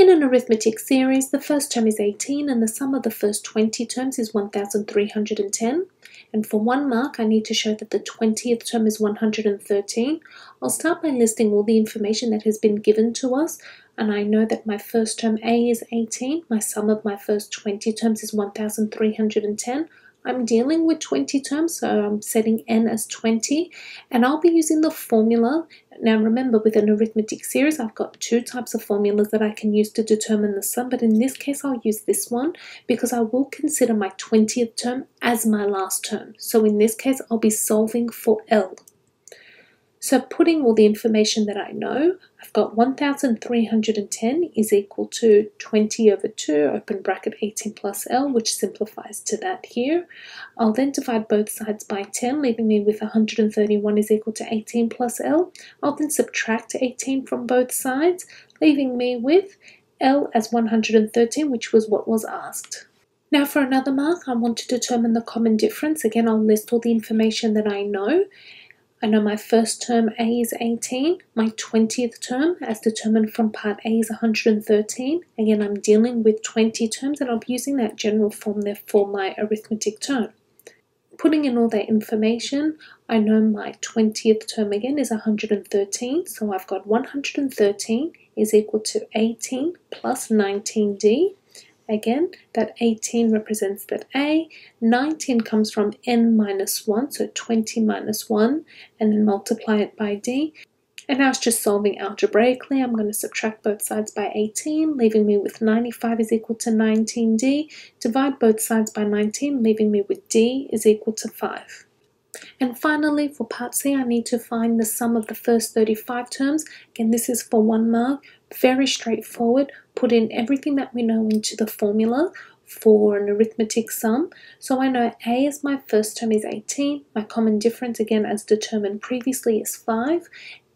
In an arithmetic series, the first term is 18 and the sum of the first 20 terms is 1,310. And for one mark, I need to show that the 20th term is 113. I'll start by listing all the information that has been given to us. And I know that my first term A is 18, my sum of my first 20 terms is 1,310. I'm dealing with 20 terms, so I'm setting n as 20, and I'll be using the formula. Now remember, with an arithmetic series, I've got two types of formulas that I can use to determine the sum, but in this case, I'll use this one because I will consider my 20th term as my last term. So in this case, I'll be solving for L. So putting all the information that I know, I've got 1,310 is equal to 20 over 2, open bracket 18 plus L, which simplifies to that here. I'll then divide both sides by 10, leaving me with 131 is equal to 18 plus L. I'll then subtract 18 from both sides, leaving me with L as 113, which was what was asked. Now for another mark, I want to determine the common difference. Again, I'll list all the information that I know I know my first term A is 18, my 20th term, as determined from part A, is 113. Again, I'm dealing with 20 terms and I'll be using that general form there for my arithmetic term. Putting in all that information, I know my 20th term again is 113, so I've got 113 is equal to 18 plus 19d Again, that 18 represents that A. 19 comes from n minus 1, so 20 minus 1, and then multiply it by D. And now it's just solving algebraically. I'm going to subtract both sides by 18, leaving me with 95 is equal to 19D. Divide both sides by 19, leaving me with D is equal to 5. And finally, for part C, I need to find the sum of the first 35 terms. Again, this is for one mark, very straightforward. Put in everything that we know into the formula for an arithmetic sum. So I know A as my first term is 18. My common difference, again, as determined previously, is 5.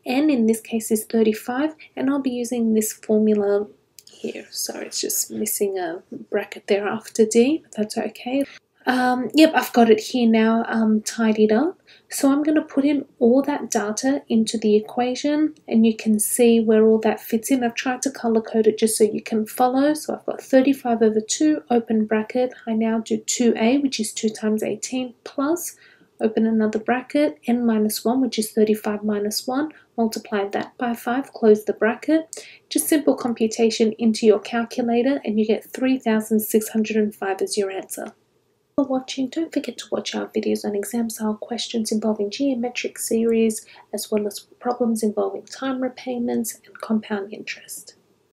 N in this case is 35, and I'll be using this formula here. Sorry, it's just missing a bracket there after D, but that's okay. Um, yep, I've got it here now um, tidied up. So I'm going to put in all that data into the equation and you can see where all that fits in. I've tried to color code it just so you can follow. So I've got 35 over 2, open bracket. I now do 2a, which is 2 times 18, plus open another bracket, n minus 1, which is 35 minus 1, multiply that by 5, close the bracket. Just simple computation into your calculator and you get 3,605 as your answer for watching. Don't forget to watch our videos on exam style questions involving geometric series as well as problems involving time repayments and compound interest.